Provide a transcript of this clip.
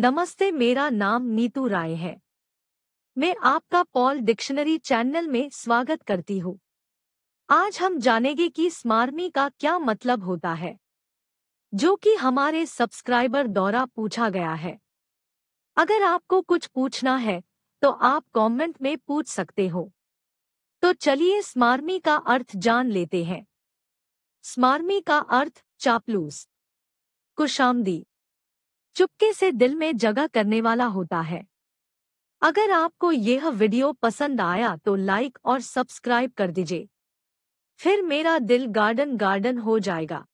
नमस्ते मेरा नाम नीतू राय है मैं आपका पॉल डिक्शनरी चैनल में स्वागत करती हूँ आज हम जानेंगे कि स्मारमी का क्या मतलब होता है जो कि हमारे सब्सक्राइबर द्वारा पूछा गया है अगर आपको कुछ पूछना है तो आप कमेंट में पूछ सकते हो तो चलिए स्मारमी का अर्थ जान लेते हैं स्मारमी का अर्थ चापलूस कुशामदी चुपके से दिल में जगह करने वाला होता है अगर आपको यह वीडियो पसंद आया तो लाइक और सब्सक्राइब कर दीजिए फिर मेरा दिल गार्डन गार्डन हो जाएगा